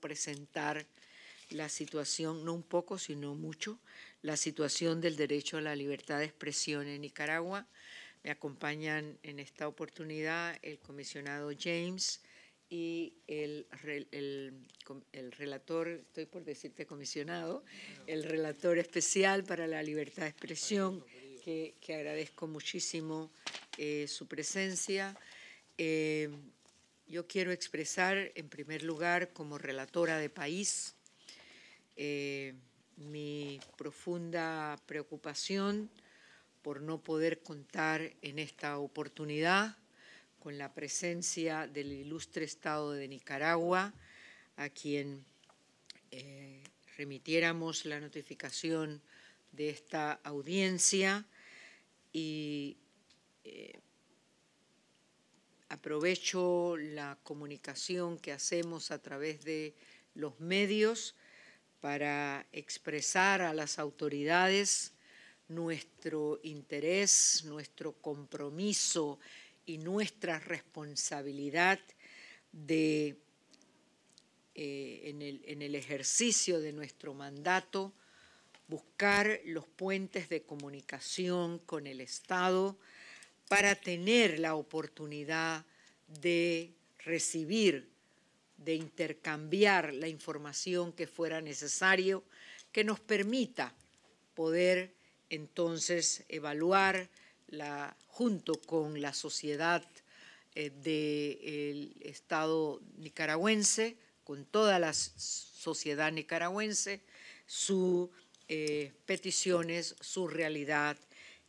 presentar la situación, no un poco, sino mucho, la situación del derecho a la libertad de expresión en Nicaragua. Me acompañan en esta oportunidad el comisionado James y el, relator, estoy por decirte comisionado, el relator especial para la libertad de expresión, que, agradezco muchísimo eh, su presencia. Eh, yo quiero expresar, en primer lugar, como relatora de país, eh, mi profunda preocupación por no poder contar en esta oportunidad con la presencia del ilustre Estado de Nicaragua, a quien eh, remitiéramos la notificación de esta audiencia y eh, Aprovecho la comunicación que hacemos a través de los medios para expresar a las autoridades nuestro interés, nuestro compromiso y nuestra responsabilidad de, eh, en el ejercicio de nuestro mandato, buscar los puentes de comunicación con el Estado, para tener la oportunidad de recibir, de intercambiar la información que fuera necesario, que nos permita poder entonces evaluar junto con la sociedad eh, del Estado nicaragüense, con toda la sociedad nicaragüense, sus eh, peticiones, su realidad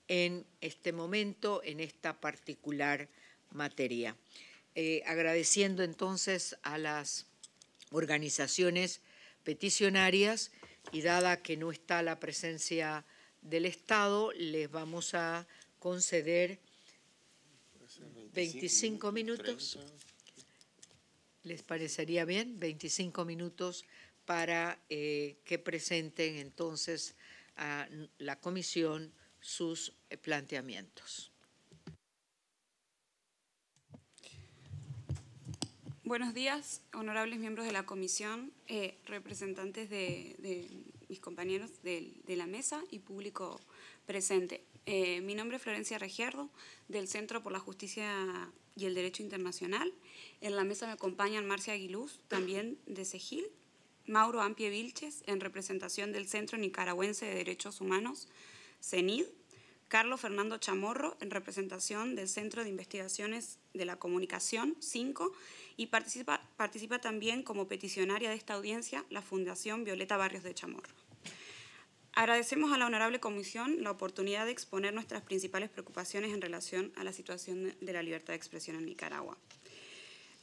en este momento, en esta particular materia. Eh, agradeciendo entonces a las organizaciones peticionarias y dada que no está la presencia del Estado, les vamos a conceder 25 minutos. ¿Les parecería bien? 25 minutos para eh, que presenten entonces a la comisión sus eh, planteamientos. Buenos días, honorables miembros de la comisión, eh, representantes de, mis compañeros de, la mesa y público presente. Eh, mi nombre es Florencia Regiardo, del Centro por la Justicia y el Derecho Internacional. En la mesa me acompañan Marcia Aguiluz, también de Segil, Mauro Ampie Vilches, en representación del Centro Nicaragüense de Derechos Humanos, CENID, Carlos Fernando Chamorro, en representación del Centro de Investigaciones de la Comunicación, 5, y participa, también como peticionaria de esta audiencia la Fundación Violeta Barrios de Chamorro. Agradecemos a la Honorable Comisión la oportunidad de exponer nuestras principales preocupaciones en relación a la situación de la libertad de expresión en Nicaragua.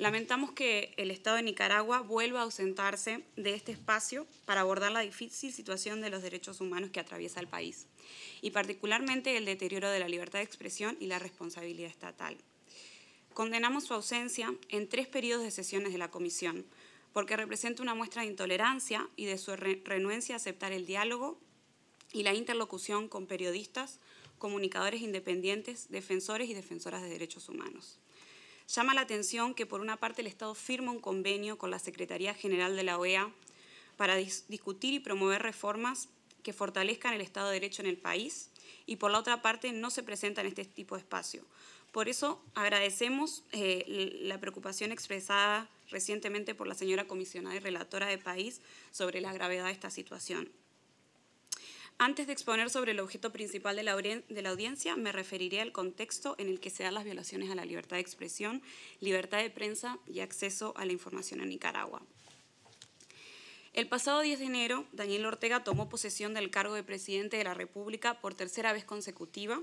Lamentamos que el Estado de Nicaragua vuelva a ausentarse de este espacio para abordar la difícil situación de los derechos humanos que atraviesa el país, y particularmente el deterioro de la libertad de expresión y la responsabilidad estatal. Condenamos su ausencia en tres periodos de sesiones de la Comisión, porque representa una muestra de intolerancia y de su renuencia a aceptar el diálogo y la interlocución con periodistas, comunicadores independientes, defensores y defensoras de derechos humanos. Llama la atención que por una parte el Estado firma un convenio con la Secretaría General de la OEA para discutir y promover reformas que fortalezcan el Estado de Derecho en el país y por la otra parte no se presenta en este tipo de espacio. Por eso agradecemos eh, la preocupación expresada recientemente por la señora comisionada y relatora de país sobre la gravedad de esta situación. Antes de exponer sobre el objeto principal de la, audiencia, me referiré al contexto en el que se dan las violaciones a la libertad de expresión, libertad de prensa y acceso a la información en Nicaragua. El pasado 10 de enero, Daniel Ortega tomó posesión del cargo de presidente de la República por tercera vez consecutiva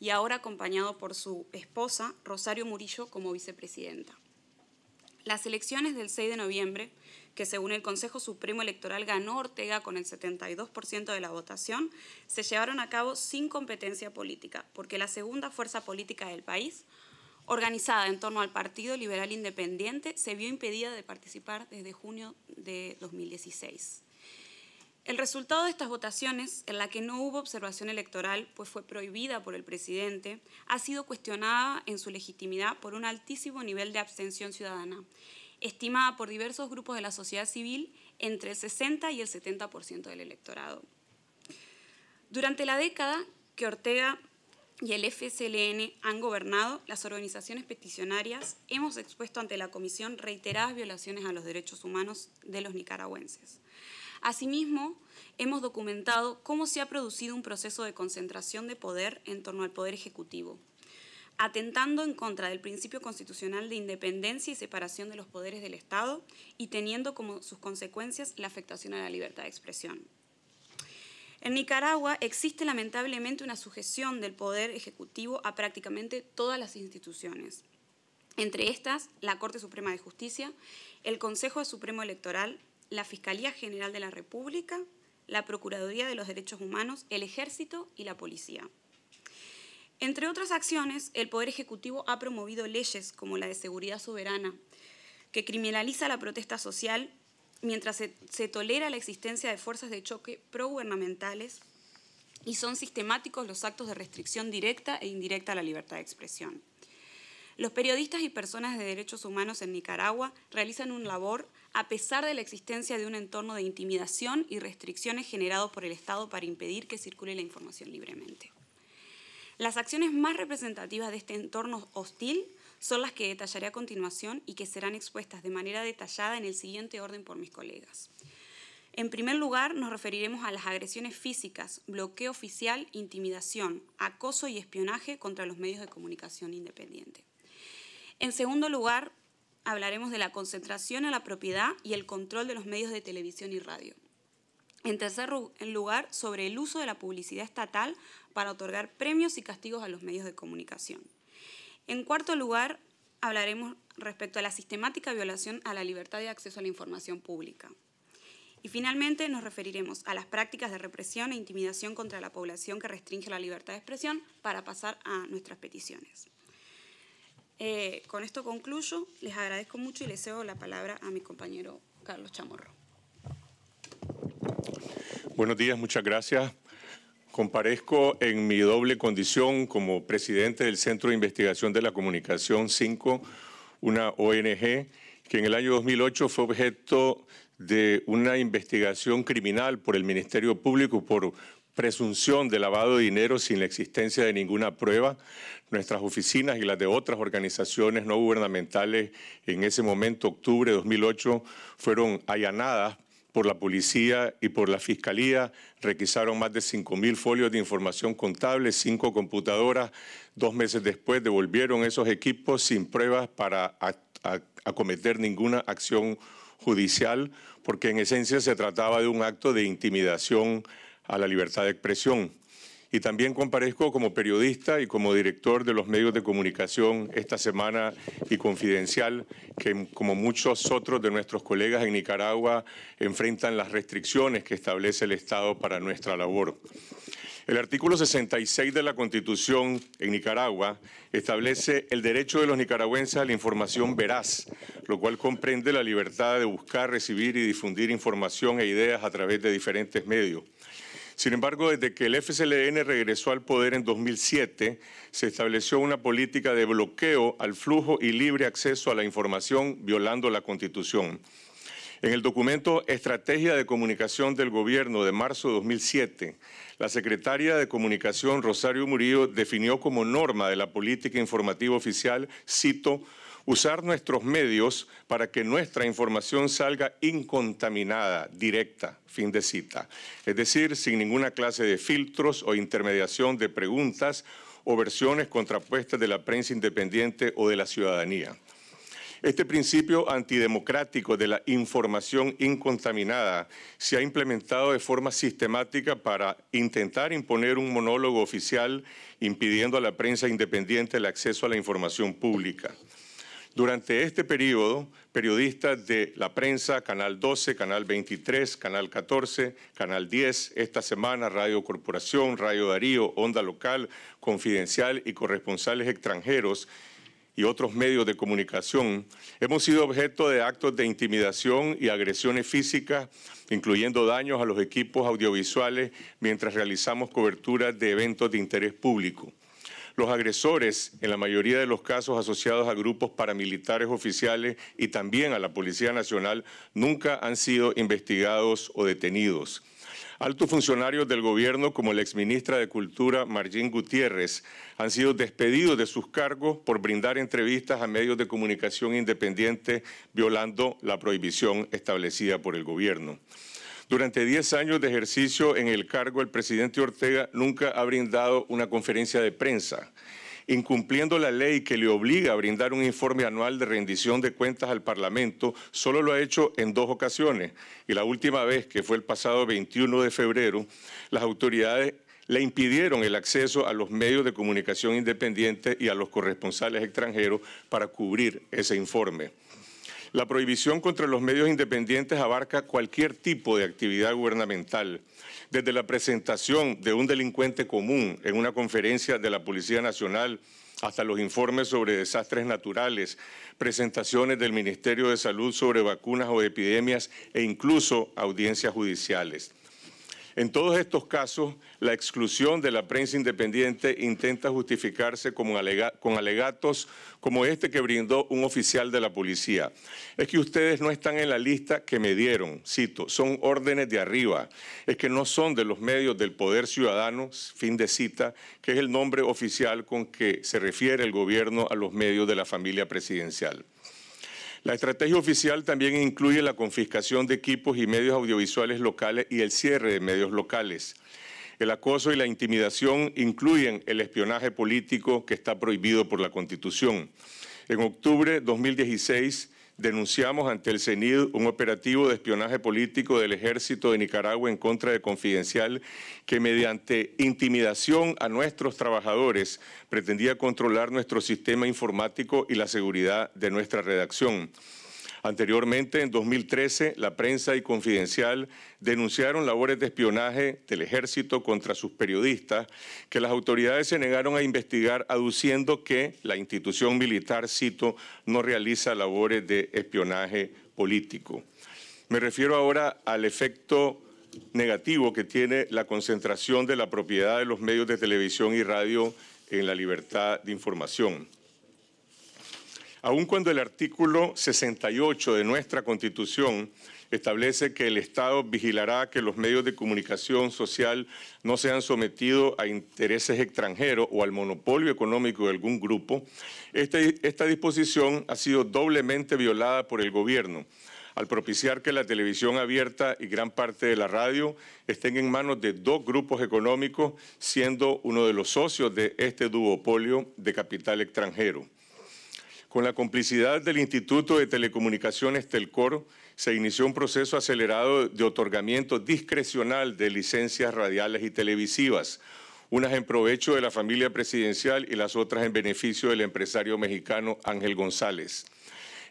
y ahora acompañado por su esposa, Rosario Murillo, como vicepresidenta. Las elecciones del 6 de noviembre, que según el Consejo Supremo Electoral ganó Ortega con el 72% de la votación, se llevaron a cabo sin competencia política, porque la segunda fuerza política del país, organizada en torno al Partido Liberal Independiente, se vio impedida de participar desde junio de 2016. El resultado de estas votaciones, en la que no hubo observación electoral, pues fue prohibida por el presidente, ha sido cuestionada en su legitimidad por un altísimo nivel de abstención ciudadana, estimada por diversos grupos de la sociedad civil entre el 60 y el 70% del electorado. Durante la década que Ortega y el FSLN han gobernado, las organizaciones peticionarias hemos expuesto ante la Comisión reiteradas violaciones a los derechos humanos de los nicaragüenses. Asimismo, hemos documentado cómo se ha producido un proceso de concentración de poder en torno al Poder Ejecutivo, atentando en contra del principio constitucional de independencia y separación de los poderes del Estado y teniendo como sus consecuencias la afectación a la libertad de expresión. En Nicaragua existe lamentablemente una sujeción del poder ejecutivo a prácticamente todas las instituciones, entre estas la Corte Suprema de Justicia, el Consejo Supremo Electoral, la Fiscalía General de la República, la Procuraduría de los Derechos Humanos, el Ejército y la Policía. Entre otras acciones, el Poder Ejecutivo ha promovido leyes como la de seguridad soberana, que criminaliza la protesta social mientras se, tolera la existencia de fuerzas de choque progubernamentales y son sistemáticos los actos de restricción directa e indirecta a la libertad de expresión. Los periodistas y personas de derechos humanos en Nicaragua realizan un labor a pesar de la existencia de un entorno de intimidación y restricciones generados por el Estado para impedir que circule la información libremente. Las acciones más representativas de este entorno hostil son las que detallaré a continuación y que serán expuestas de manera detallada en el siguiente orden por mis colegas. En primer lugar, nos referiremos a las agresiones físicas, bloqueo oficial, intimidación, acoso y espionaje contra los medios de comunicación independiente. En segundo lugar, hablaremos de la concentración a la propiedad y el control de los medios de televisión y radio. En tercer lugar, sobre el uso de la publicidad estatal para otorgar premios y castigos a los medios de comunicación. En cuarto lugar, hablaremos respecto a la sistemática violación a la libertad de acceso a la información pública. Y finalmente nos referiremos a las prácticas de represión e intimidación contra la población que restringe la libertad de expresión para pasar a nuestras peticiones. Eh, con esto concluyo, les agradezco mucho y les cedo la palabra a mi compañero Carlos Chamorro. Buenos días, muchas gracias. Comparezco en mi doble condición como presidente del Centro de Investigación de la Comunicación 5, una ONG que en el año 2008 fue objeto de una investigación criminal por el Ministerio Público por presunción de lavado de dinero sin la existencia de ninguna prueba. Nuestras oficinas y las de otras organizaciones no gubernamentales en ese momento, octubre de 2008, fueron allanadas por la policía y por la fiscalía. Requisaron más de 5.000 folios de información contable, cinco computadoras. Dos meses después devolvieron esos equipos sin pruebas para acometer ninguna acción judicial, porque en esencia se trataba de un acto de intimidación a la libertad de expresión. Y también comparezco como periodista y como director de los medios de comunicación esta semana y confidencial, que como muchos otros de nuestros colegas en Nicaragua enfrentan las restricciones que establece el Estado para nuestra labor. El artículo 66 de la Constitución en Nicaragua establece el derecho de los nicaragüenses a la información veraz, lo cual comprende la libertad de buscar, recibir y difundir información e ideas a través de diferentes medios. Sin embargo, desde que el FCLN regresó al poder en 2007, se estableció una política de bloqueo al flujo y libre acceso a la información violando la Constitución. En el documento Estrategia de Comunicación del Gobierno de marzo de 2007, la secretaria de Comunicación Rosario Murillo definió como norma de la política informativa oficial, cito, usar nuestros medios para que nuestra información salga incontaminada, directa, fin de cita. Es decir, sin ninguna clase de filtros o intermediación de preguntas o versiones contrapuestas de la prensa independiente o de la ciudadanía. Este principio antidemocrático de la información incontaminada se ha implementado de forma sistemática para intentar imponer un monólogo oficial impidiendo a la prensa independiente el acceso a la información pública. Durante este periodo, periodistas de la prensa, Canal 12, Canal 23, Canal 14, Canal 10, esta semana Radio Corporación, Radio Darío, Onda Local, Confidencial y corresponsales extranjeros y otros medios de comunicación, hemos sido objeto de actos de intimidación y agresiones físicas, incluyendo daños a los equipos audiovisuales mientras realizamos coberturas de eventos de interés público. Los agresores, en la mayoría de los casos asociados a grupos paramilitares oficiales y también a la Policía Nacional, nunca han sido investigados o detenidos. Altos funcionarios del gobierno, como la exministra de Cultura, Marjín Gutiérrez, han sido despedidos de sus cargos por brindar entrevistas a medios de comunicación independientes, violando la prohibición establecida por el gobierno. Durante 10 años de ejercicio en el cargo, el presidente Ortega nunca ha brindado una conferencia de prensa incumpliendo la ley que le obliga a brindar un informe anual de rendición de cuentas al Parlamento, solo lo ha hecho en dos ocasiones. Y la última vez, que fue el pasado 21 de febrero, las autoridades le impidieron el acceso a los medios de comunicación independientes y a los corresponsales extranjeros para cubrir ese informe. La prohibición contra los medios independientes abarca cualquier tipo de actividad gubernamental, desde la presentación de un delincuente común en una conferencia de la Policía Nacional hasta los informes sobre desastres naturales, presentaciones del Ministerio de Salud sobre vacunas o epidemias e incluso audiencias judiciales. En todos estos casos, la exclusión de la prensa independiente intenta justificarse con, alegatos como este que brindó un oficial de la policía. Es que ustedes no están en la lista que me dieron, cito, son órdenes de arriba, es que no son de los medios del poder ciudadano, fin de cita, que es el nombre oficial con que se refiere el gobierno a los medios de la familia presidencial. La estrategia oficial también incluye la confiscación de equipos y medios audiovisuales locales y el cierre de medios locales. El acoso y la intimidación incluyen el espionaje político que está prohibido por la Constitución. En octubre de 2016, denunciamos ante el CENID un operativo de espionaje político del ejército de Nicaragua en contra de Confidencial que mediante intimidación a nuestros trabajadores pretendía controlar nuestro sistema informático y la seguridad de nuestra redacción. Anteriormente, en 2013, la prensa y Confidencial denunciaron labores de espionaje del ejército contra sus periodistas que las autoridades se negaron a investigar aduciendo que la institución militar, cito, no realiza labores de espionaje político. Me refiero ahora al efecto negativo que tiene la concentración de la propiedad de los medios de televisión y radio en la libertad de información aun cuando el artículo 68 de nuestra Constitución establece que el Estado vigilará que los medios de comunicación social no sean sometidos a intereses extranjeros o al monopolio económico de algún grupo, esta, esta disposición ha sido doblemente violada por el Gobierno al propiciar que la televisión abierta y gran parte de la radio estén en manos de dos grupos económicos, siendo uno de los socios de este duopolio de capital extranjero. Con la complicidad del Instituto de Telecomunicaciones Telcor, se inició un proceso acelerado de otorgamiento discrecional de licencias radiales y televisivas, unas en provecho de la familia presidencial y las otras en beneficio del empresario mexicano Ángel González.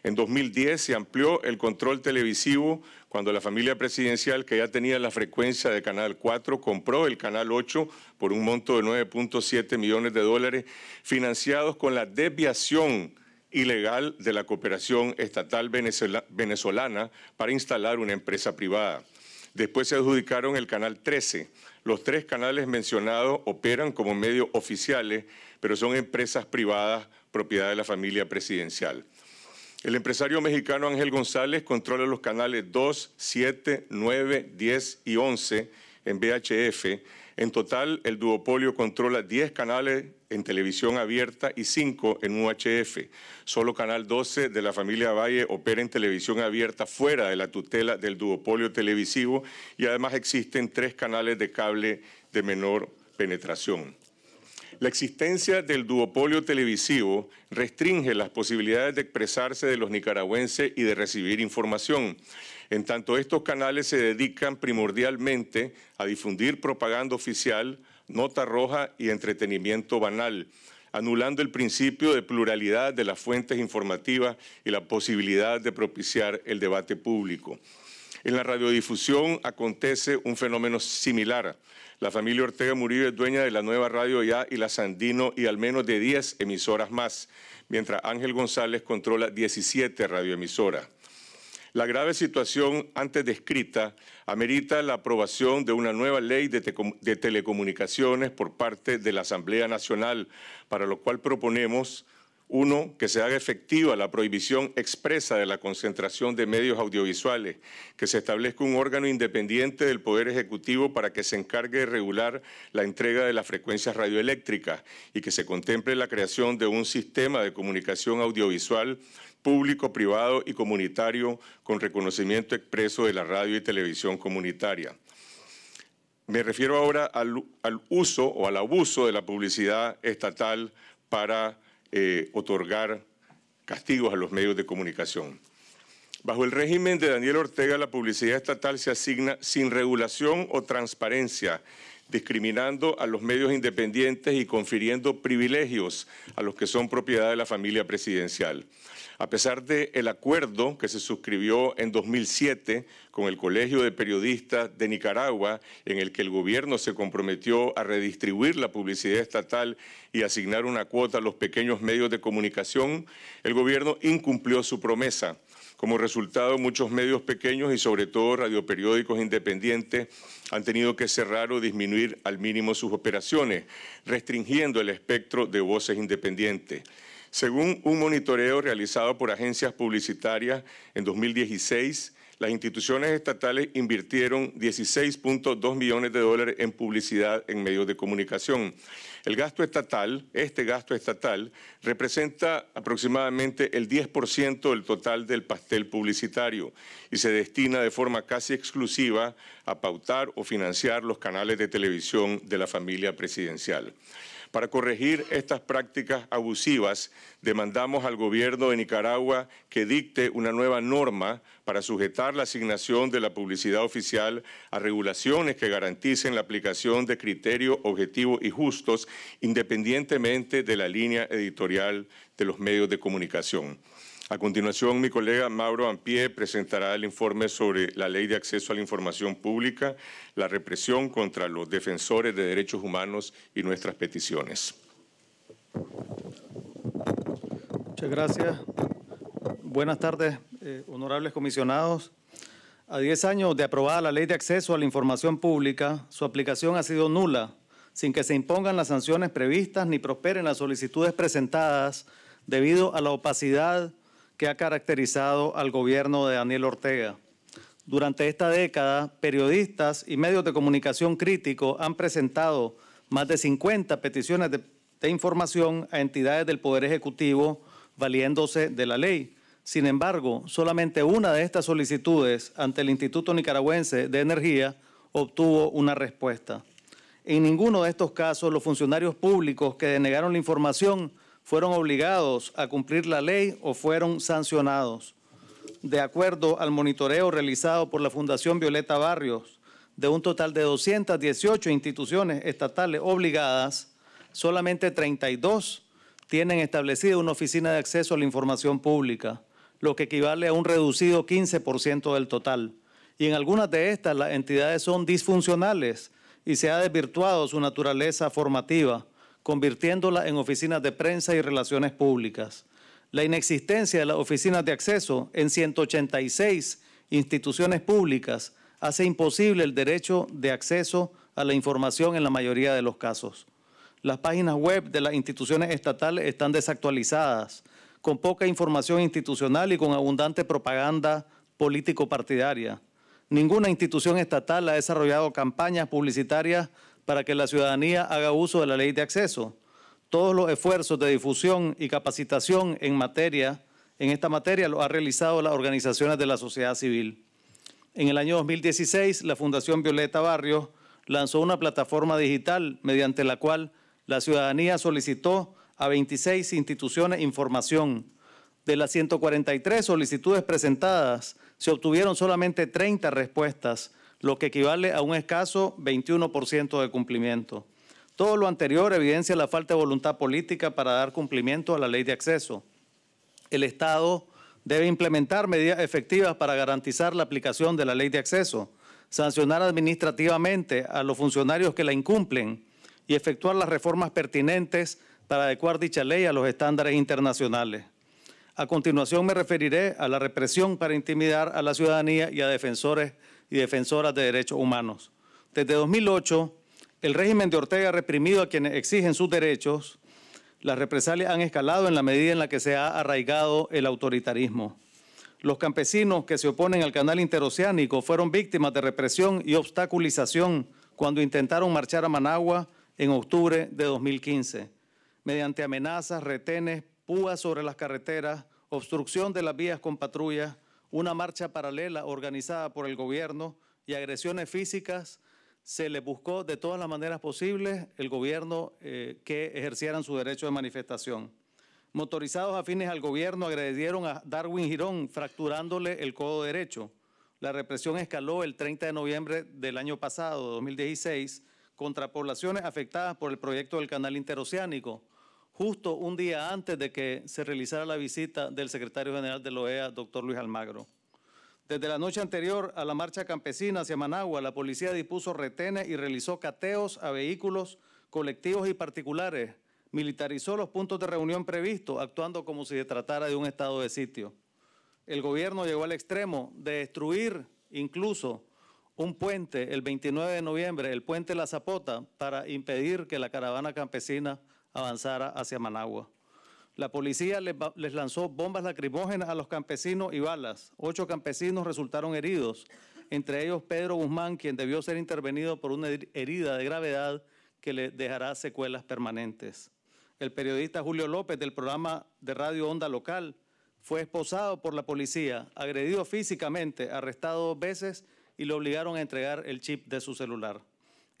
En 2010 se amplió el control televisivo cuando la familia presidencial, que ya tenía la frecuencia de Canal 4, compró el Canal 8 por un monto de 9.7 millones de dólares, financiados con la desviación ilegal de la cooperación estatal venezolana para instalar una empresa privada. Después se adjudicaron el Canal 13. Los tres canales mencionados operan como medios oficiales, pero son empresas privadas propiedad de la familia presidencial. El empresario mexicano Ángel González controla los canales 2, 7, 9, 10 y 11 en VHF. En total, el duopolio controla 10 canales en televisión abierta y 5 en UHF. Solo Canal 12 de la familia Valle opera en televisión abierta fuera de la tutela del duopolio televisivo y además existen tres canales de cable de menor penetración. La existencia del duopolio televisivo restringe las posibilidades de expresarse de los nicaragüenses y de recibir información. En tanto, estos canales se dedican primordialmente a difundir propaganda oficial, nota roja y entretenimiento banal, anulando el principio de pluralidad de las fuentes informativas y la posibilidad de propiciar el debate público. En la radiodifusión acontece un fenómeno similar. La familia Ortega Murillo es dueña de la nueva radio ya y la Sandino y al menos de 10 emisoras más, mientras Ángel González controla 17 radioemisoras. La grave situación antes descrita amerita la aprobación de una nueva ley de, telecomunicaciones por parte de la Asamblea Nacional, para lo cual proponemos uno, que se haga efectiva la prohibición expresa de la concentración de medios audiovisuales, que se establezca un órgano independiente del Poder Ejecutivo para que se encargue de regular la entrega de las frecuencias radioeléctricas y que se contemple la creación de un sistema de comunicación audiovisual público, privado y comunitario con reconocimiento expreso de la radio y televisión comunitaria. Me refiero ahora al, uso o al abuso de la publicidad estatal para eh, otorgar castigos a los medios de comunicación. Bajo el régimen de Daniel Ortega, la publicidad estatal se asigna sin regulación o transparencia, discriminando a los medios independientes y confiriendo privilegios a los que son propiedad de la familia presidencial. A pesar del acuerdo que se suscribió en 2007 con el Colegio de Periodistas de Nicaragua, en el que el gobierno se comprometió a redistribuir la publicidad estatal y asignar una cuota a los pequeños medios de comunicación, el gobierno incumplió su promesa. Como resultado, muchos medios pequeños y sobre todo radioperiódicos independientes han tenido que cerrar o disminuir al mínimo sus operaciones, restringiendo el espectro de voces independientes. Según un monitoreo realizado por agencias publicitarias en 2016, las instituciones estatales invirtieron 16.2 millones de dólares en publicidad en medios de comunicación. El gasto estatal, este gasto estatal, representa aproximadamente el 10% del total del pastel publicitario y se destina de forma casi exclusiva a pautar o financiar los canales de televisión de la familia presidencial. Para corregir estas prácticas abusivas, demandamos al gobierno de Nicaragua que dicte una nueva norma para sujetar la asignación de la publicidad oficial a regulaciones que garanticen la aplicación de criterios objetivos y justos independientemente de la línea editorial de los medios de comunicación. A continuación, mi colega Mauro Ampie presentará el informe sobre la Ley de Acceso a la Información Pública, la represión contra los defensores de derechos humanos y nuestras peticiones. Muchas gracias. Buenas tardes, eh, honorables comisionados. A 10 años de aprobada la Ley de Acceso a la Información Pública, su aplicación ha sido nula, sin que se impongan las sanciones previstas ni prosperen las solicitudes presentadas debido a la opacidad que ha caracterizado al gobierno de Daniel Ortega. Durante esta década, periodistas y medios de comunicación críticos han presentado más de 50 peticiones de, información a entidades del Poder Ejecutivo valiéndose de la ley. Sin embargo, solamente una de estas solicitudes ante el Instituto Nicaragüense de Energía obtuvo una respuesta. En ninguno de estos casos los funcionarios públicos que denegaron la información fueron obligados a cumplir la ley o fueron sancionados. De acuerdo al monitoreo realizado por la Fundación Violeta Barrios, de un total de 218 instituciones estatales obligadas, solamente 32 tienen establecida una oficina de acceso a la información pública, lo que equivale a un reducido 15% del total. Y en algunas de estas las entidades son disfuncionales y se ha desvirtuado su naturaleza formativa convirtiéndola en oficinas de prensa y relaciones públicas. La inexistencia de las oficinas de acceso en 186 instituciones públicas hace imposible el derecho de acceso a la información en la mayoría de los casos. Las páginas web de las instituciones estatales están desactualizadas, con poca información institucional y con abundante propaganda político-partidaria. Ninguna institución estatal ha desarrollado campañas publicitarias para que la ciudadanía haga uso de la ley de acceso. Todos los esfuerzos de difusión y capacitación en materia, en esta materia, lo ha realizado las organizaciones de la sociedad civil. En el año 2016, la Fundación Violeta barrio lanzó una plataforma digital mediante la cual la ciudadanía solicitó a 26 instituciones información. De las 143 solicitudes presentadas, se obtuvieron solamente 30 respuestas, lo que equivale a un escaso 21% de cumplimiento. Todo lo anterior evidencia la falta de voluntad política para dar cumplimiento a la ley de acceso. El Estado debe implementar medidas efectivas para garantizar la aplicación de la ley de acceso, sancionar administrativamente a los funcionarios que la incumplen y efectuar las reformas pertinentes para adecuar dicha ley a los estándares internacionales. A continuación me referiré a la represión para intimidar a la ciudadanía y a defensores y defensoras de derechos humanos. Desde 2008, el régimen de Ortega ha reprimido a quienes exigen sus derechos. Las represalias han escalado en la medida en la que se ha arraigado el autoritarismo. Los campesinos que se oponen al canal interoceánico fueron víctimas de represión y obstaculización cuando intentaron marchar a Managua en octubre de 2015, mediante amenazas, retenes, púas sobre las carreteras, obstrucción de las vías con patrullas, una marcha paralela organizada por el gobierno y agresiones físicas, se le buscó de todas las maneras posibles el gobierno eh, que ejercieran su derecho de manifestación. Motorizados afines al gobierno agredieron a Darwin Girón, fracturándole el codo derecho. La represión escaló el 30 de noviembre del año pasado, 2016, contra poblaciones afectadas por el proyecto del canal interoceánico, justo un día antes de que se realizara la visita del secretario general de la e OEA, doctor Luis Almagro. Desde la noche anterior a la marcha campesina hacia Managua, la policía dispuso retenes y realizó cateos a vehículos colectivos y particulares, militarizó los puntos de reunión previstos, actuando como si se tratara de un estado de sitio. El gobierno llegó al extremo de destruir incluso un puente el 29 de noviembre, el puente La Zapota, para impedir que la caravana campesina avanzara hacia Managua. La policía les, lanzó bombas lacrimógenas a los campesinos y balas. Ocho campesinos resultaron heridos, entre ellos Pedro Guzmán, quien debió ser intervenido por una herida de gravedad que le dejará secuelas permanentes. El periodista Julio López del programa de Radio Onda Local fue esposado por la policía, agredido físicamente, arrestado dos veces y le obligaron a entregar el chip de su celular.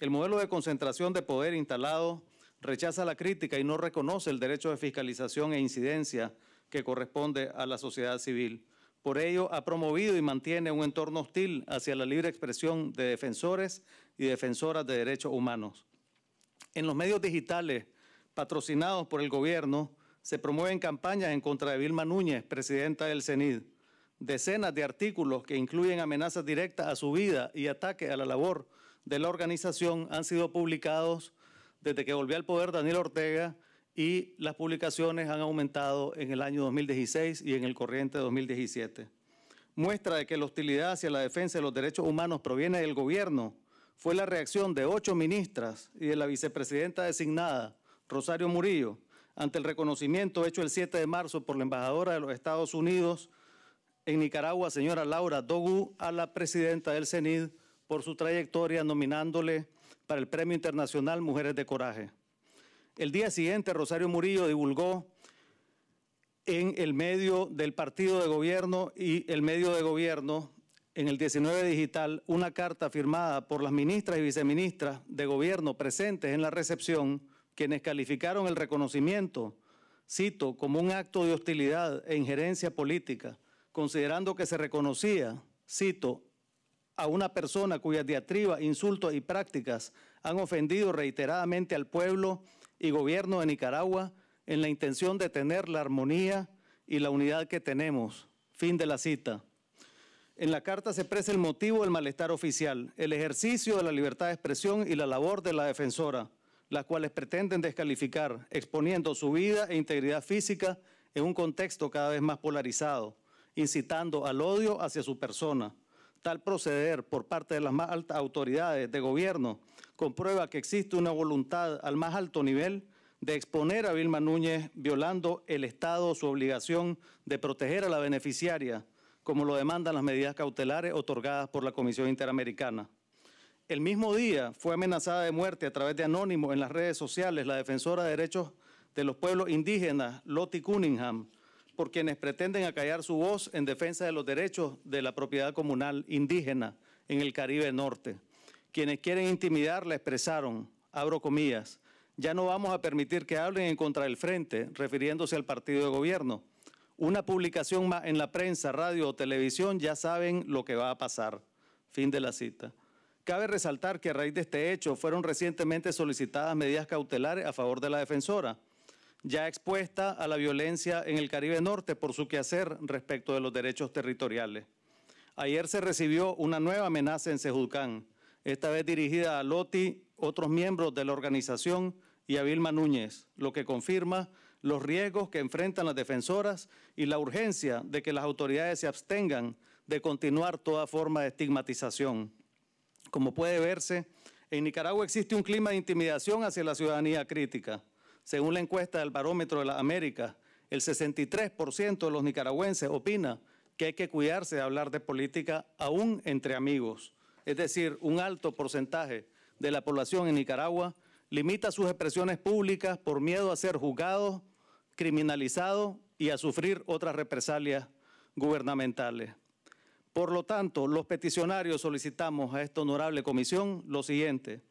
El modelo de concentración de poder instalado rechaza la crítica y no reconoce el derecho de fiscalización e incidencia que corresponde a la sociedad civil. Por ello, ha promovido y mantiene un entorno hostil hacia la libre expresión de defensores y defensoras de derechos humanos. En los medios digitales patrocinados por el gobierno, se promueven campañas en contra de Vilma Núñez, presidenta del CENID. Decenas de artículos que incluyen amenazas directas a su vida y ataques a la labor de la organización han sido publicados desde que volvió al poder Daniel Ortega y las publicaciones han aumentado en el año 2016 y en el corriente 2017. Muestra de que la hostilidad hacia la defensa de los derechos humanos proviene del gobierno fue la reacción de ocho ministras y de la vicepresidenta designada, Rosario Murillo, ante el reconocimiento hecho el 7 de marzo por la embajadora de los Estados Unidos en Nicaragua, señora Laura Dogu, a la presidenta del CENID por su trayectoria nominándole para el Premio Internacional Mujeres de Coraje. El día siguiente, Rosario Murillo divulgó en el medio del partido de gobierno y el medio de gobierno, en el 19 digital, una carta firmada por las ministras y viceministras de gobierno presentes en la recepción, quienes calificaron el reconocimiento, cito, como un acto de hostilidad e injerencia política, considerando que se reconocía, cito, a una persona cuya diatribas, insultos y prácticas han ofendido reiteradamente al pueblo y gobierno de Nicaragua en la intención de tener la armonía y la unidad que tenemos. Fin de la cita. En la carta se expresa el motivo del malestar oficial, el ejercicio de la libertad de expresión y la labor de la defensora, las cuales pretenden descalificar, exponiendo su vida e integridad física en un contexto cada vez más polarizado, incitando al odio hacia su persona. Tal proceder por parte de las más altas autoridades de gobierno comprueba que existe una voluntad al más alto nivel de exponer a Vilma Núñez violando el Estado su obligación de proteger a la beneficiaria, como lo demandan las medidas cautelares otorgadas por la Comisión Interamericana. El mismo día fue amenazada de muerte a través de anónimos en las redes sociales la defensora de derechos de los pueblos indígenas, Lottie Cunningham, por quienes pretenden acallar su voz en defensa de los derechos de la propiedad comunal indígena en el Caribe Norte. Quienes quieren intimidarla expresaron, abro comillas, ya no vamos a permitir que hablen en contra del frente, refiriéndose al partido de gobierno. Una publicación más en la prensa, radio o televisión ya saben lo que va a pasar. Fin de la cita. Cabe resaltar que a raíz de este hecho fueron recientemente solicitadas medidas cautelares a favor de la defensora ya expuesta a la violencia en el Caribe Norte por su quehacer respecto de los derechos territoriales. Ayer se recibió una nueva amenaza en Sejucán, esta vez dirigida a Loti, otros miembros de la organización y a Vilma Núñez, lo que confirma los riesgos que enfrentan las defensoras y la urgencia de que las autoridades se abstengan de continuar toda forma de estigmatización. Como puede verse, en Nicaragua existe un clima de intimidación hacia la ciudadanía crítica. Según la encuesta del Barómetro de la América, el 63% de los nicaragüenses opina que hay que cuidarse de hablar de política aún entre amigos. Es decir, un alto porcentaje de la población en Nicaragua limita sus expresiones públicas por miedo a ser juzgado, criminalizado y a sufrir otras represalias gubernamentales. Por lo tanto, los peticionarios solicitamos a esta honorable comisión lo siguiente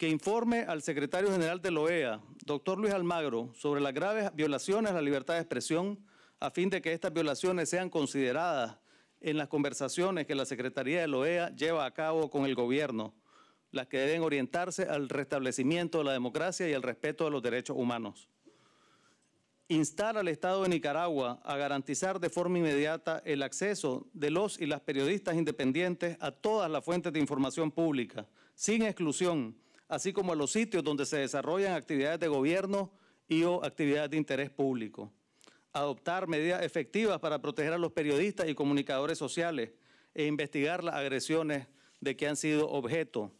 que informe al secretario general de la e OEA, doctor Luis Almagro, sobre las graves violaciones a la libertad de expresión, a fin de que estas violaciones sean consideradas en las conversaciones que la Secretaría de la e OEA lleva a cabo con el gobierno, las que deben orientarse al restablecimiento de la democracia y al respeto de los derechos humanos. Instar al Estado de Nicaragua a garantizar de forma inmediata el acceso de los y las periodistas independientes a todas las fuentes de información pública, sin exclusión, así como a los sitios donde se desarrollan actividades de gobierno y o actividades de interés público. Adoptar medidas efectivas para proteger a los periodistas y comunicadores sociales e investigar las agresiones de que han sido objeto.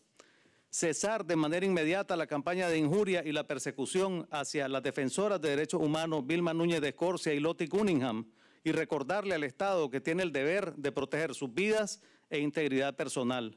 Cesar de manera inmediata la campaña de injuria y la persecución hacia las defensoras de derechos humanos Vilma Núñez de Escorcia y Lottie Cunningham y recordarle al Estado que tiene el deber de proteger sus vidas e integridad personal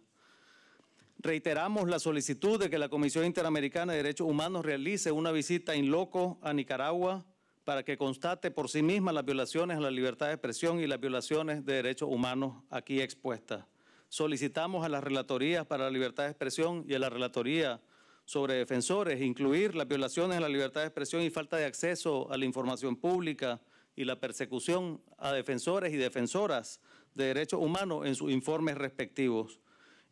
Reiteramos la solicitud de que la Comisión Interamericana de Derechos Humanos realice una visita in loco a Nicaragua para que constate por sí misma las violaciones a la libertad de expresión y las violaciones de derechos humanos aquí expuestas. Solicitamos a las Relatorías para la Libertad de Expresión y a la Relatoría sobre Defensores incluir las violaciones a la libertad de expresión y falta de acceso a la información pública y la persecución a defensores y defensoras de derechos humanos en sus informes respectivos.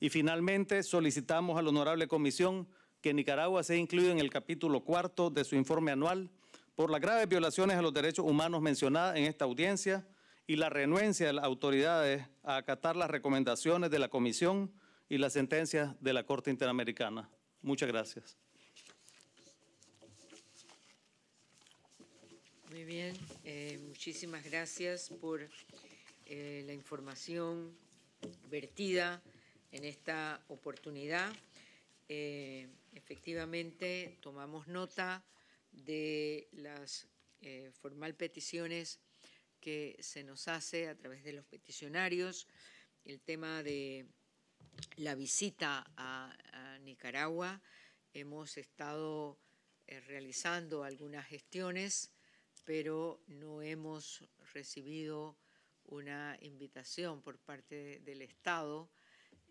Y finalmente solicitamos a la Honorable Comisión que Nicaragua sea incluido en el capítulo cuarto de su informe anual por las graves violaciones a los derechos humanos mencionadas en esta audiencia y la renuencia de las autoridades a acatar las recomendaciones de la Comisión y las sentencias de la Corte Interamericana. Muchas gracias. Muy bien, eh, muchísimas gracias por eh, la información vertida en esta oportunidad. Eh, efectivamente, tomamos nota de las eh, formal peticiones que se nos hace a través de los peticionarios, el tema de la visita a, Nicaragua. Hemos estado eh, realizando algunas gestiones, pero no hemos recibido una invitación por parte del Estado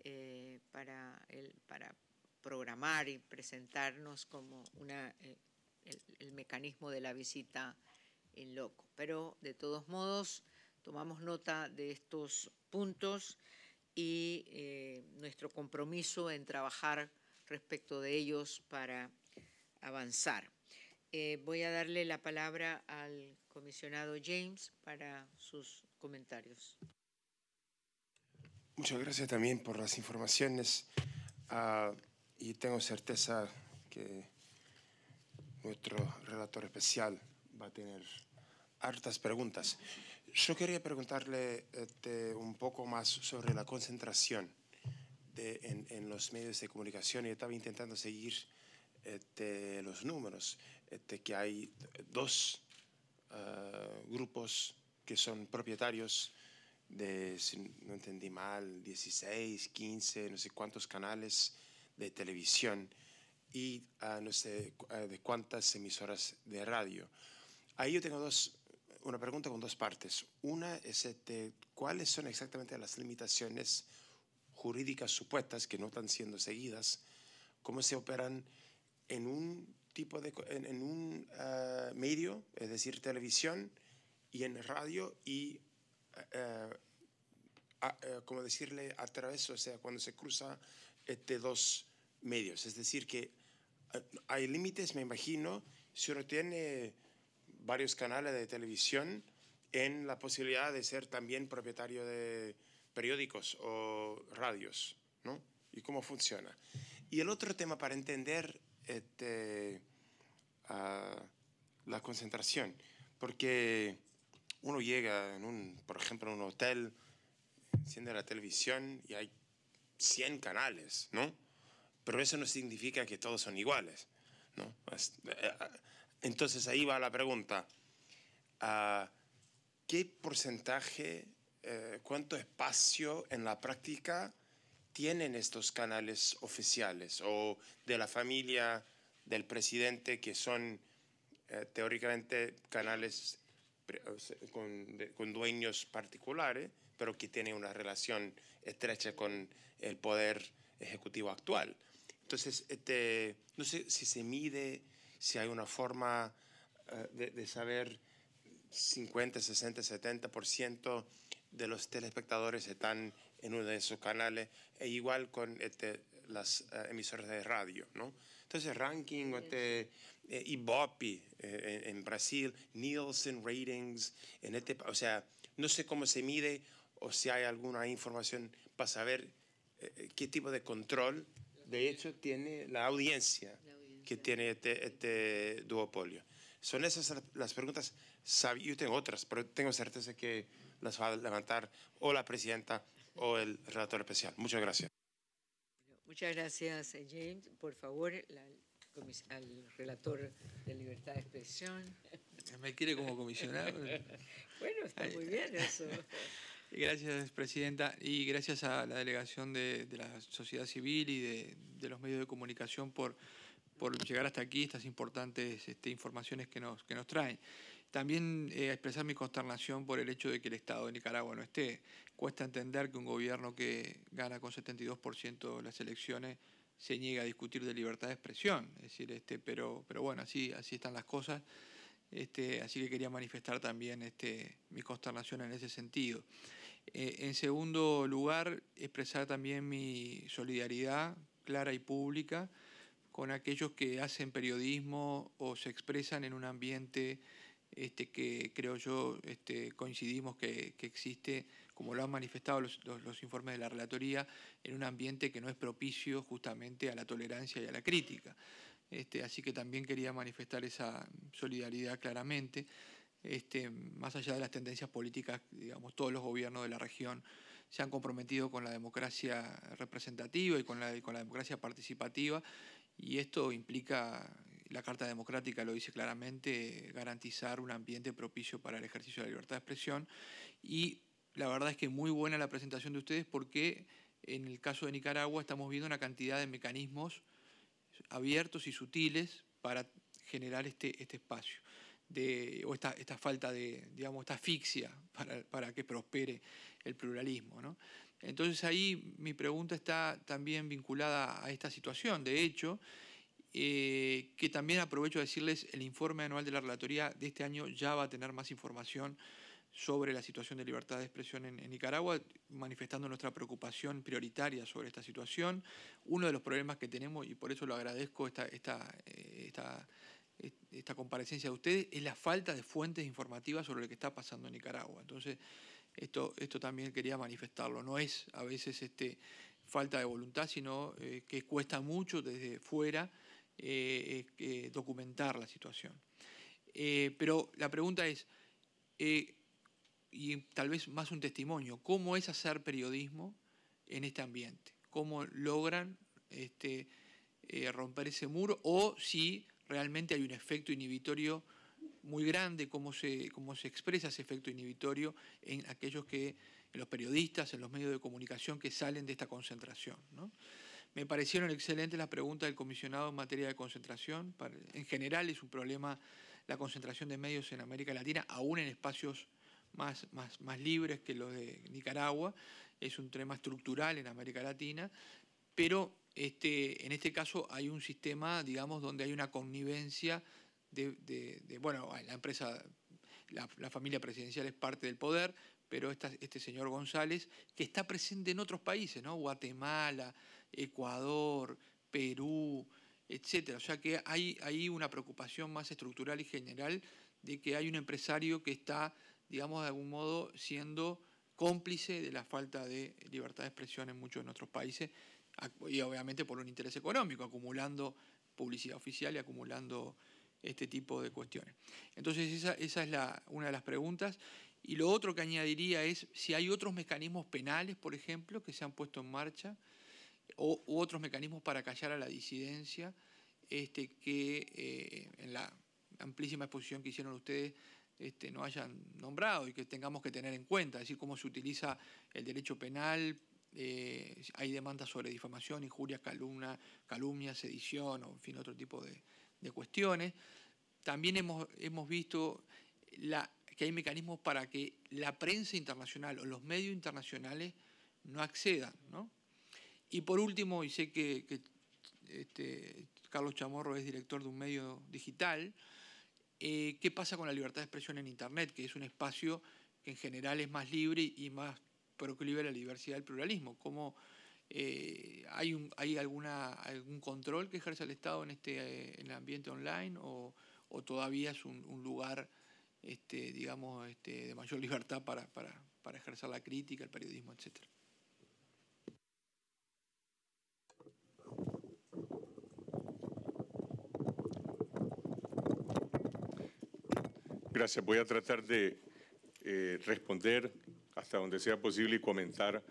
eh, para, el, para programar y presentarnos como una, eh, el, mecanismo de la visita en loco. Pero de todos modos, tomamos nota de estos puntos y eh, nuestro compromiso en trabajar respecto de ellos para avanzar. voy a darle la palabra al comisionado James para sus comentarios. Muchas gracias también por las informaciones ah, y tengo certeza que nuestro relator especial va a tener hartas preguntas. Yo quería preguntarle este, un poco más sobre la concentración en, los medios de comunicación y estaba intentando seguir este, los números, este, que hay dos ah, grupos que son propietarios de, si no entendí mal, 16, 15, no sé cuántos canales de televisión y ah, no sé ah, de cuántas emisoras de radio. Ahí yo tengo dos, una pregunta con dos partes. Una es este, cuáles son exactamente las limitaciones jurídicas supuestas que no están siendo seguidas, cómo se operan en un tipo de en, un ah, medio, es decir, televisión y en radio y eh, eh, como decirle, a través, o sea, cuando se cruza este, dos medios. Es decir, que eh, hay límites, me imagino, si uno tiene varios canales de televisión en la posibilidad de ser también propietario de periódicos o radios, ¿no? Y cómo funciona. Y el otro tema para entender este, ah, la concentración, porque uno llega, en un, por ejemplo, en un hotel, enciende la televisión y hay 100 canales, ¿no? Pero eso no significa que todos son iguales, ¿no? Pues, eh, entonces ahí va la pregunta, ah, ¿qué porcentaje, eh, cuánto espacio en la práctica tienen estos canales oficiales o de la familia del presidente que son eh, teóricamente canales con, con, dueños particulares, pero que tienen una relación estrecha con el poder ejecutivo actual. Entonces, este, no sé si se mide, si hay una forma eh, de, saber 50, 60, 70% de los telespectadores están en uno de esos canales, e igual con este, las eh, emisoras de radio, ¿no? Entonces, ranking, este, y eh, Ibope eh, en, Brasil, Nielsen Ratings, en este, o sea, no sé cómo se mide o si hay alguna información para saber eh, qué tipo de control de hecho tiene la audiencia, que tiene este, este, duopolio. Son esas las preguntas. Yo tengo otras, pero tengo certeza que las va a levantar o la presidenta o el relator especial. Muchas gracias. Muchas gracias, James. Por favor, la al relator de libertad de expresión. Me quiere como comisionado. bueno, está muy bien eso. Gracias, Presidenta, y gracias a la delegación de, la sociedad civil y de, de, los medios de comunicación por, por llegar hasta aquí, estas importantes este, informaciones que nos, que nos traen. También eh, expresar mi consternación por el hecho de que el Estado de Nicaragua no esté. Cuesta entender que un gobierno que gana con 72% las elecciones se niega a discutir de libertad de expresión. Es decir, este, pero, pero bueno, así, así están las cosas. Este, así que quería manifestar también este, mi consternación en ese sentido. Eh, en segundo lugar, expresar también mi solidaridad clara y pública con aquellos que hacen periodismo o se expresan en un ambiente este, que creo yo este, coincidimos que, que existe como lo han manifestado los, informes de la Relatoría, en un ambiente que no es propicio justamente a la tolerancia y a la crítica. Este, así que también quería manifestar esa solidaridad claramente, este, más allá de las tendencias políticas, digamos, todos los gobiernos de la región se han comprometido con la democracia representativa y con la, y con la democracia participativa, y esto implica, la Carta Democrática lo dice claramente, garantizar un ambiente propicio para el ejercicio de la libertad de expresión y la verdad es que muy buena la presentación de ustedes porque en el caso de Nicaragua estamos viendo una cantidad de mecanismos abiertos y sutiles para generar este, este espacio o esta, falta de, digamos, esta asfixia para, para que prospere el pluralismo. Entonces ahí mi pregunta está también vinculada a esta situación. De hecho, eh, que también aprovecho a decirles, el informe anual de la Relatoría de este año ya va a tener más información sobre la situación de libertad de expresión en, Nicaragua, manifestando nuestra preocupación prioritaria sobre esta situación. Uno de los problemas que tenemos, y por eso lo agradezco esta, eh, esta, esta, comparecencia de ustedes, es la falta de fuentes informativas sobre lo que está pasando en Nicaragua. Entonces, esto, esto también quería manifestarlo. No es a veces este, falta de voluntad, sino eh, que cuesta mucho desde fuera eh, documentar la situación. pero la pregunta es y tal vez más un testimonio, cómo es hacer periodismo en este ambiente, cómo logran este, eh, romper ese muro o si realmente hay un efecto inhibitorio muy grande, cómo se, cómo se expresa ese efecto inhibitorio en aquellos que, en los periodistas, en los medios de comunicación que salen de esta concentración. ¿no? Me parecieron excelentes las preguntas del comisionado en materia de concentración. En general es un problema la concentración de medios en América Latina, aún en espacios más, más, libres que los de Nicaragua, es un tema estructural en América Latina, pero este, en este caso hay un sistema, digamos, donde hay una connivencia de, bueno, ah, la empresa, la, familia presidencial es parte del poder, pero este señor González, que está presente en otros países, ¿no? Guatemala, Ecuador, Perú, etcétera. O sea que hay, hay una preocupación más estructural y general de que hay un empresario que está digamos, de algún modo siendo cómplice de la falta de libertad de expresión en muchos de nuestros países y obviamente por un interés económico, acumulando publicidad oficial y acumulando este tipo de cuestiones. Entonces esa, es una de las preguntas. Y lo otro que añadiría es si hay otros mecanismos penales, por ejemplo, que se han puesto en marcha, o u otros mecanismos para callar a la disidencia, este, que eh, en la amplísima exposición que hicieron ustedes este, no hayan nombrado y que tengamos que tener en cuenta, es decir, cómo se utiliza el derecho penal. Eh, hay demandas sobre difamación, injuria, calumnia, sedición o en fin otro tipo de, cuestiones. También hemos, visto que hay mecanismos para que la prensa internacional o los medios internacionales no accedan. Y por último, y sé que, este, Carlos Chamorro es director de un medio digital, eh, qué pasa con la libertad de expresión en Internet, que es un espacio que en general es más libre y más proclive a la diversidad del pluralismo. ¿Cómo eh, hay, algún control que ejerce el Estado en, este, eh, en el ambiente online o, todavía es un, lugar, este, digamos, este, de mayor libertad para, para ejercer la crítica, el periodismo, etcétera? Gracias. Voy a tratar de eh, responder hasta donde sea posible y comentar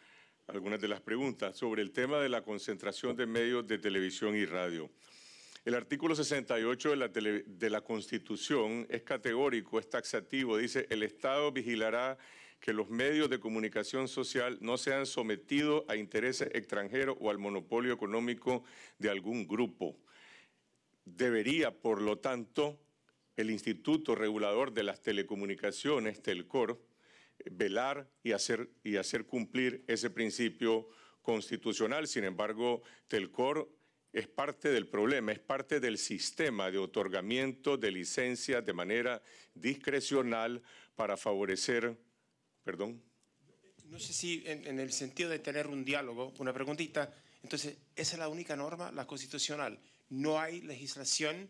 algunas de las preguntas sobre el tema de la concentración de medios de televisión y radio. El artículo 68 de la, de la Constitución es categórico, es taxativo, dice el Estado vigilará que los medios de comunicación social no sean sometidos a intereses extranjeros o al monopolio económico de algún grupo. Debería, por lo tanto, el Instituto Regulador de las Telecomunicaciones, Telcor, velar y hacer, y hacer cumplir ese principio constitucional. Sin embargo, Telcor es parte del problema, es parte del sistema de otorgamiento de licencias de manera discrecional para favorecer, perdón. No sé si en, en, el sentido de tener un diálogo, una preguntita, entonces esa es la única norma, la constitucional. No hay legislación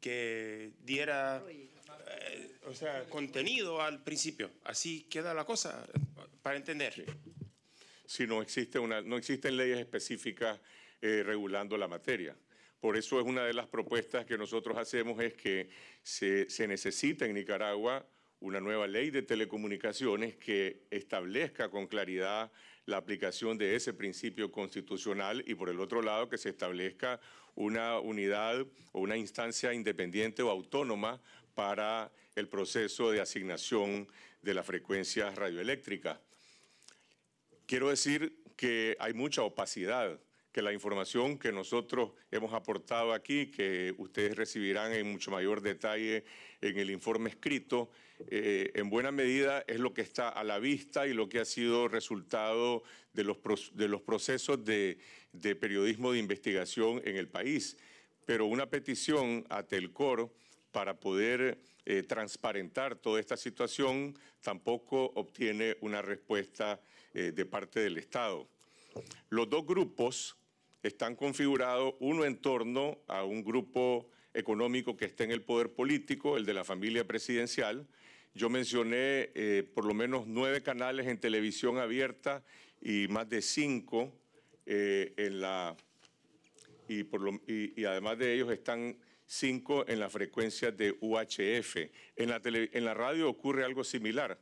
que diera, eh, o sea, contenido al principio. Así queda la cosa, para entender. Si no, existen leyes específicas eh, regulando la materia. Por eso es una de las propuestas que nosotros hacemos es que se, se necesita en Nicaragua una nueva ley de telecomunicaciones que establezca con claridad la aplicación de ese principio constitucional y por el otro lado que se establezca una unidad o una instancia independiente o autónoma para el proceso de asignación de las frecuencias radioeléctricas. Quiero decir que hay mucha opacidad que la información que nosotros hemos aportado aquí, que ustedes recibirán en mucho mayor detalle en el informe escrito, eh, en buena medida es lo que está a la vista y lo que ha sido resultado de los, de procesos de, periodismo de investigación en el país. Pero una petición a Telcor para poder eh, transparentar toda esta situación tampoco obtiene una respuesta eh, de parte del Estado. Los dos grupos están configurados, uno en torno a un grupo económico que está en el poder político, el de la familia presidencial. Yo mencioné eh, por lo menos nueve canales en televisión abierta y más de cinco eh, en la... Y, además de ellos están cinco en las frecuencias de UHF. en la radio ocurre algo similar.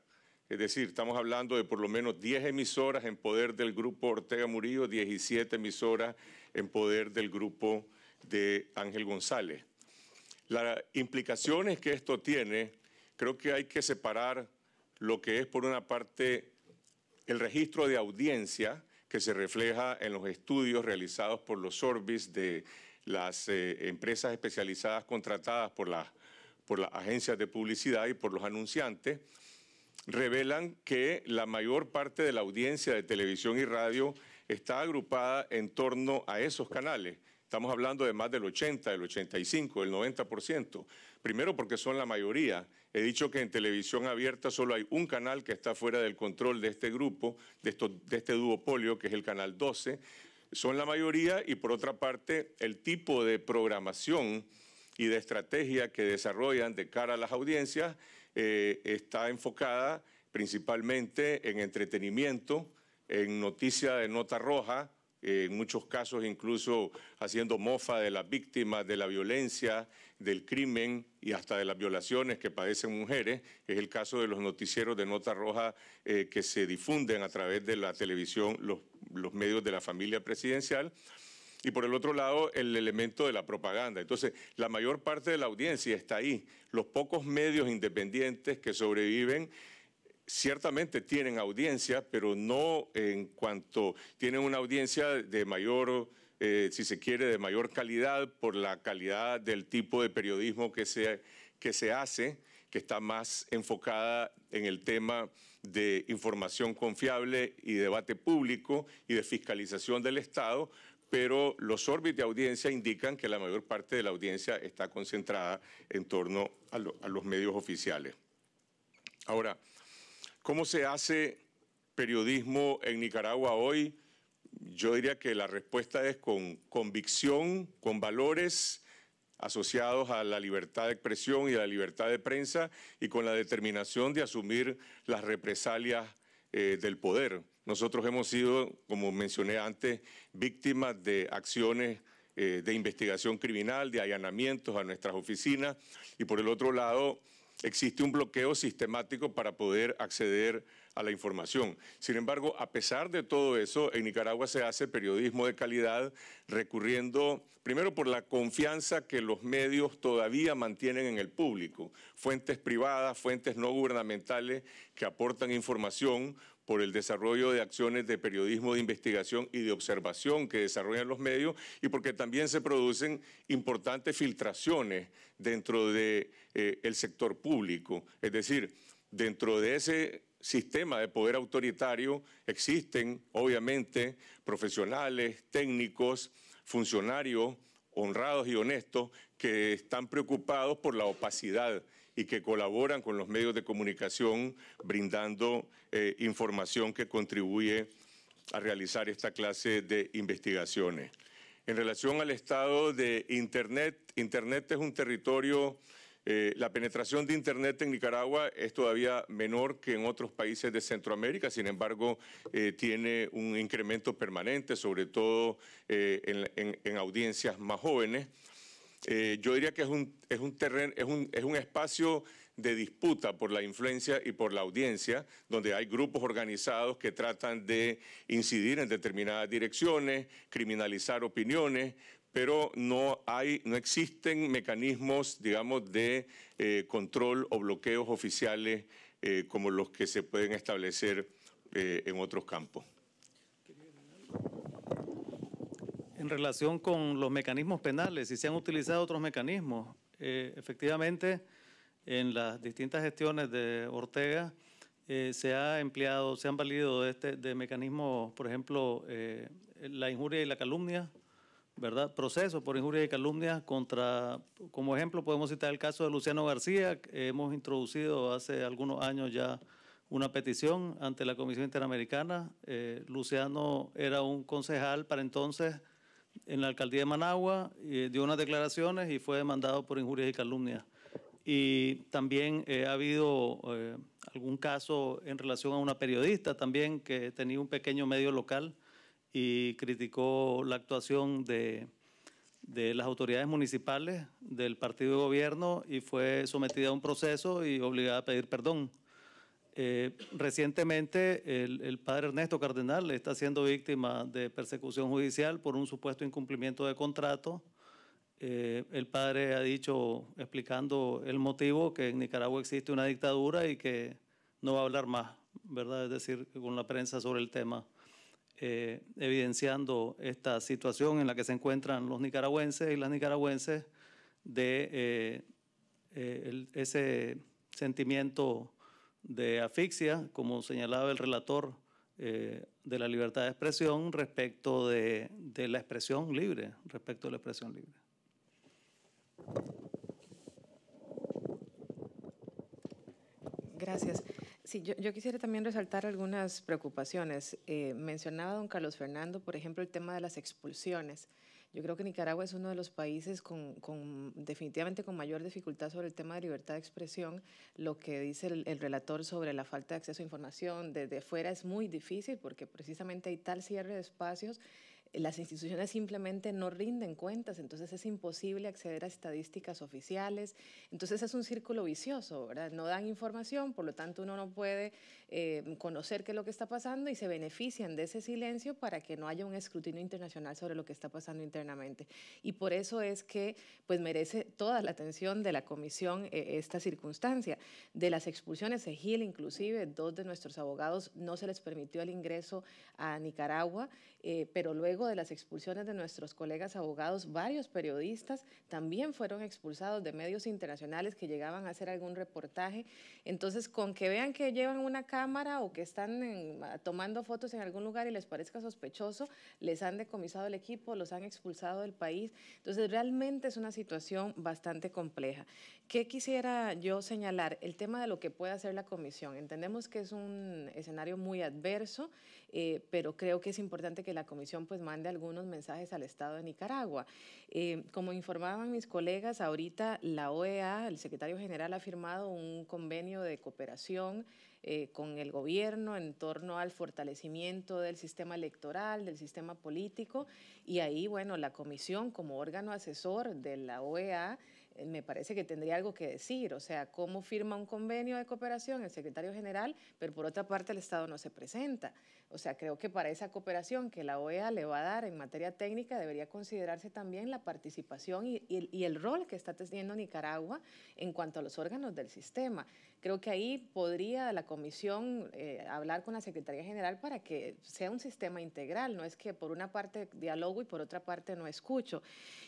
Es decir, estamos hablando de por lo menos 10 emisoras en poder del grupo Ortega Murillo, 17 emisoras en poder del grupo de Ángel González. Las implicaciones que esto tiene, creo que hay que separar lo que es por una parte el registro de audiencia que se refleja en los estudios realizados por los Orbis de las eh, empresas especializadas contratadas por, por las agencias de publicidad y por los anunciantes revelan que la mayor parte de la audiencia de televisión y radio está agrupada en torno a esos canales. Estamos hablando de más del 80, del 85, del 90%. Primero porque son la mayoría. He dicho que en televisión abierta solo hay un canal que está fuera del control de este grupo, de, de este duopolio, que es el canal 12. Son la mayoría y por otra parte el tipo de programación y de estrategia que desarrollan de cara a las audiencias eh, está enfocada principalmente en entretenimiento, en noticia de nota roja, en muchos casos incluso haciendo mofa de las víctimas de la violencia, del crimen y hasta de las violaciones que padecen mujeres. Es el caso de los noticieros de Nota Roja eh, que se difunden a través de la televisión, los medios de la familia presidencial y por el otro lado el elemento de la propaganda. Entonces, la mayor parte de la audiencia está ahí. Los pocos medios independientes que sobreviven ciertamente tienen audiencia, pero no en cuanto tienen una audiencia de mayor... Eh, si se quiere, de mayor calidad por la calidad del tipo de periodismo que que se hace, que está más enfocada en el tema de información confiable y debate público y de fiscalización del Estado, pero los órbitos de audiencia indican que la mayor parte de la audiencia está concentrada en torno a, los medios oficiales. Ahora, ¿cómo se hace periodismo en Nicaragua hoy? Yo diría que la respuesta es con convicción, con valores, asociados a la libertad de expresión y a la libertad de prensa y con la determinación de asumir las represalias eh, del poder. Nosotros hemos sido, como mencioné antes, víctimas de acciones eh, de investigación criminal, de allanamientos a nuestras oficinas y por el otro lado existe un bloqueo sistemático para poder acceder a la información. Sin embargo, a pesar de todo eso, en Nicaragua se hace periodismo de calidad recurriendo, primero por la confianza que los medios todavía mantienen en el público, fuentes privadas, fuentes no gubernamentales que aportan información, por el desarrollo de acciones de periodismo de investigación y de observación que desarrollan los medios y porque también se producen importantes filtraciones dentro del de, eh, sector público. Es decir, dentro de ese sistema de poder autoritario existen, obviamente, profesionales, técnicos, funcionarios honrados y honestos que están preocupados por la opacidad y que colaboran con los medios de comunicación brindando eh, información que contribuye a realizar esta clase de investigaciones. En relación al estado de Internet, Internet es un territorio, eh, la penetración de Internet en Nicaragua es todavía menor que en otros países de Centroamérica, sin embargo, eh, tiene un incremento permanente, sobre todo en audiencias más jóvenes. Eh, yo diría que es un, es un terreno, es un, es un espacio de disputa por la influencia y por la audiencia, donde hay grupos organizados que tratan de incidir en determinadas direcciones, criminalizar opiniones, pero no hay, no existen mecanismos, digamos, de eh, control o bloqueos oficiales eh, como los que se pueden establecer en otros campos. en relación con los mecanismos penales, si se han utilizado otros mecanismos. Eh, efectivamente, en las distintas gestiones de Ortega eh, se ha empleado, se han valido de, este, de mecanismos, por ejemplo, eh, la injuria y la calumnia, ¿verdad? Proceso por injuria y calumnia contra, como ejemplo podemos citar el caso de Luciano García, hemos introducido hace algunos años ya una petición ante la Comisión Interamericana. Luciano era un concejal para entonces en la alcaldía de Managua, eh, dio unas declaraciones y fue demandado por injurias y calumnias. Y también eh, ha habido eh, algún caso en relación a una periodista también que tenía un pequeño medio local y criticó la actuación de las autoridades municipales del partido de gobierno y fue sometida a un proceso y obligada a pedir perdón. Eh, recientemente el, padre Ernesto Cardenal está siendo víctima de persecución judicial por un supuesto incumplimiento de contrato. Eh, el padre ha dicho, explicando el motivo, que en Nicaragua existe una dictadura y que no va a hablar más, ¿verdad? Es decir, con la prensa sobre el tema, eh, evidenciando esta situación en la que se encuentran los nicaragüenses y las nicaragüenses de ese sentimiento de asfixia, como señalaba el relator eh, de la libertad de expresión respecto de, la expresión libre, respecto a la expresión libre. Gracias. Sí, yo, quisiera también resaltar algunas preocupaciones. Eh, mencionaba don Carlos Fernando, por ejemplo, el tema de las expulsiones. Yo creo que Nicaragua es uno de los países con, definitivamente con mayor dificultad sobre el tema de libertad de expresión. Lo que dice el, el relator sobre la falta de acceso a información desde fuera es muy difícil porque precisamente hay tal cierre de espacios las instituciones simplemente no rinden cuentas, entonces es imposible acceder a estadísticas oficiales, entonces es un círculo vicioso, ¿verdad? No dan información, por lo tanto uno no puede eh, conocer qué es lo que está pasando y se benefician de ese silencio para que no haya un escrutinio internacional sobre lo que está pasando internamente. Y por eso es que pues merece toda la atención de la comisión eh, esta circunstancia. De las expulsiones, Gil, inclusive, dos de nuestros abogados no se les permitió el ingreso a Nicaragua, eh, pero luego de las expulsiones de nuestros colegas abogados, varios periodistas también fueron expulsados de medios internacionales que llegaban a hacer algún reportaje. Entonces, con que vean que llevan una cámara o que están tomando fotos en algún lugar y les parezca sospechoso, les han decomisado el equipo, los han expulsado del país. Entonces, realmente es una situación bastante compleja. ¿Qué quisiera yo señalar? El tema de lo que puede hacer la comisión. Entendemos que es un escenario muy adverso, eh, pero creo que es importante que la comisión pues de algunos mensajes al Estado de Nicaragua. Eh, como informaban mis colegas, ahorita la OEA, el secretario general, ha firmado un convenio de cooperación eh, con el gobierno en torno al fortalecimiento del sistema electoral, del sistema político, y ahí, bueno, la comisión como órgano asesor de la OEA me parece que tendría algo que decir, o sea, cómo firma un convenio de cooperación el secretario general, pero por otra parte el Estado no se presenta. O sea, creo que para esa cooperación que la OEA le va a dar en materia técnica debería considerarse también la participación y, el rol que está teniendo Nicaragua en cuanto a los órganos del sistema. Creo que ahí podría la comisión eh, hablar con la Secretaría General para que sea un sistema integral, no es que por una parte dialogo y por otra parte no escucho.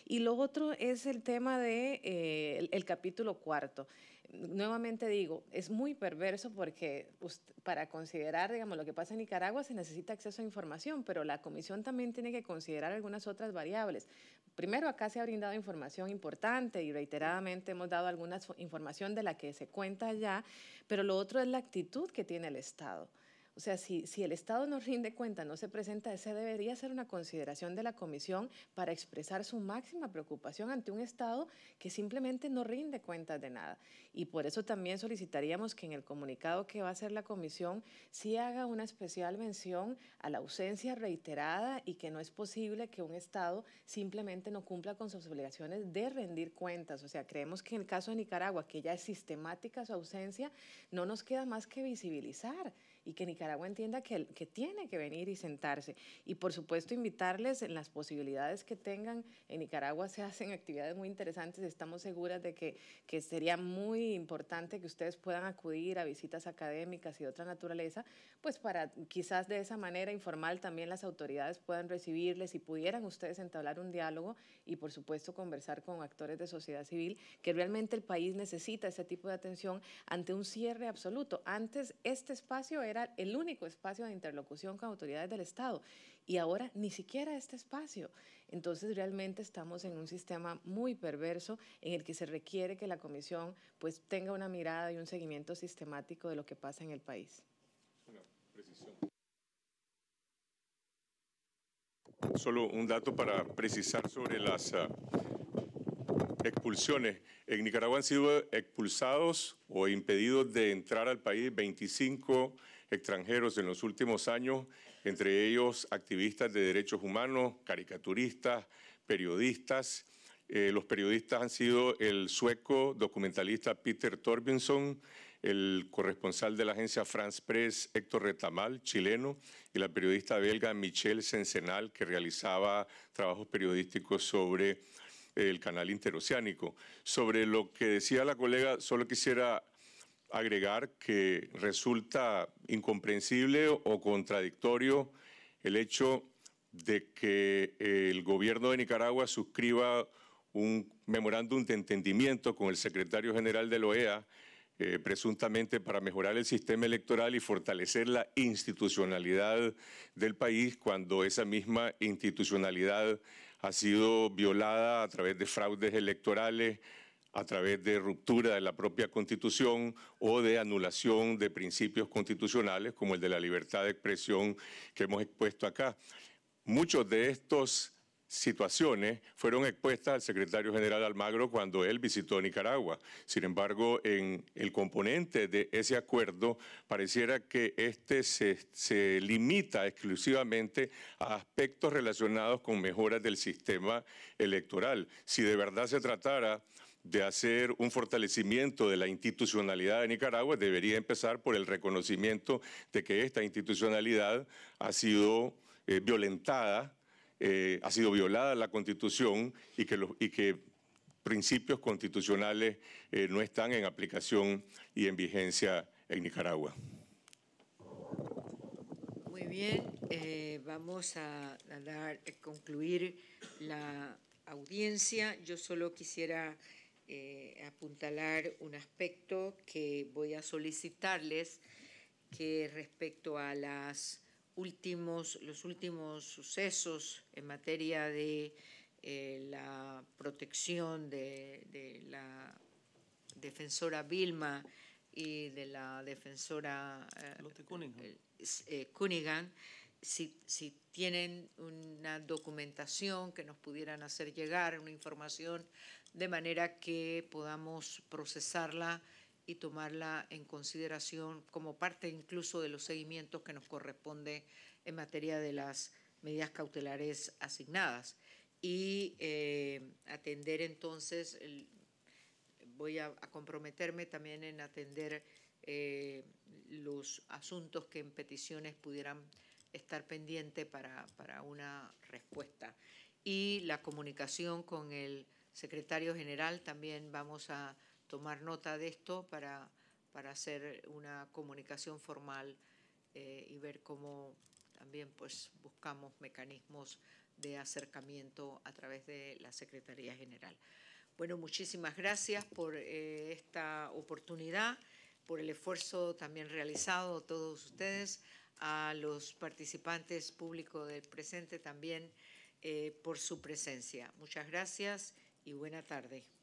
Y lo otro es el tema de, eh, el, capítulo cuarto nuevamente digo, es muy perverso porque pues, para considerar, digamos, lo que pasa en Nicaragua se necesita acceso a información, pero la comisión también tiene que considerar algunas otras variables. Primero, acá se ha brindado información importante y reiteradamente hemos dado alguna información de la que se cuenta ya, pero lo otro es la actitud que tiene el Estado. O sea, si, el Estado no rinde cuentas, no se presenta, esa debería ser una consideración de la Comisión para expresar su máxima preocupación ante un Estado que simplemente no rinde cuentas de nada. Y por eso también solicitaríamos que en el comunicado que va a hacer la Comisión sí haga una especial mención a la ausencia reiterada y que no es posible que un Estado simplemente no cumpla con sus obligaciones de rendir cuentas. O sea, creemos que en el caso de Nicaragua, que ya es sistemática su ausencia, no nos queda más que visibilizar y que Nicaragua entienda que, que tiene que venir y sentarse. Y por supuesto invitarles en las posibilidades que tengan. En Nicaragua se hacen actividades muy interesantes, estamos seguras de que, que sería muy importante que ustedes puedan acudir a visitas académicas y de otra naturaleza, pues para quizás de esa manera informal también las autoridades puedan recibirles y pudieran ustedes entablar un diálogo y por supuesto conversar con actores de sociedad civil, que realmente el país necesita ese tipo de atención ante un cierre absoluto. Antes este espacio era el único espacio de interlocución con autoridades del Estado y ahora ni siquiera este espacio. Entonces realmente estamos en un sistema muy perverso en el que se requiere que la Comisión pues tenga una mirada y un seguimiento sistemático de lo que pasa en el país. Solo un dato para precisar sobre las ah, expulsiones. En Nicaragua han sido expulsados o impedidos de entrar al país 25 extranjeros en los últimos años, entre ellos activistas de derechos humanos, caricaturistas, periodistas. Eh, los periodistas han sido el sueco documentalista Peter torbinson el corresponsal de la agencia France Press Héctor Retamal, chileno, y la periodista belga Michelle Sensenal, que realizaba trabajos periodísticos sobre el canal interoceánico. Sobre lo que decía la colega, solo quisiera agregar que resulta incomprensible o contradictorio el hecho de que eh, el gobierno de Nicaragua suscriba un memorándum de entendimiento con el secretario general de la OEA, eh, presuntamente para mejorar el sistema electoral y fortalecer la institucionalidad del país cuando esa misma institucionalidad ha sido violada a través de fraudes electorales, a través de ruptura de la propia constitución o de anulación de principios constitucionales como el de la libertad de expresión que hemos expuesto acá. Muchos de estas situaciones fueron expuestas al secretario general Almagro cuando él visitó Nicaragua. Sin embargo, en el componente de ese acuerdo pareciera que este se, se limita exclusivamente a aspectos relacionados con mejoras del sistema electoral. Si de verdad se tratara de hacer un fortalecimiento de la institucionalidad de Nicaragua debería empezar por el reconocimiento de que esta institucionalidad ha sido eh, violentada, eh, ha sido violada la Constitución y que, los y que principios constitucionales eh, no están en aplicación y en vigencia en Nicaragua. Muy bien, vamos a, dar, a concluir la audiencia. Yo solo quisiera eh, apuntalar un aspecto que voy a solicitarles que respecto a las últimos, los últimos sucesos en materia de eh, la protección de, la defensora Vilma y de la defensora eh, Cunningham, eh, si, tienen una documentación que nos pudieran hacer llegar, una información, de manera que podamos procesarla y tomarla en consideración como parte incluso de los seguimientos que nos corresponde en materia de las medidas cautelares asignadas. Y eh, atender entonces, voy a, comprometerme también en atender eh, los asuntos que en peticiones pudieran estar pendiente para, una respuesta. Y la comunicación con el secretario general también vamos a tomar nota de esto para, para hacer una comunicación formal eh, y ver cómo también pues buscamos mecanismos de acercamiento a través de la Secretaría General. Bueno, muchísimas gracias por eh, esta oportunidad, por el esfuerzo también realizado todos ustedes, a los participantes públicos del presente también eh, por su presencia. Muchas gracias y buena tarde.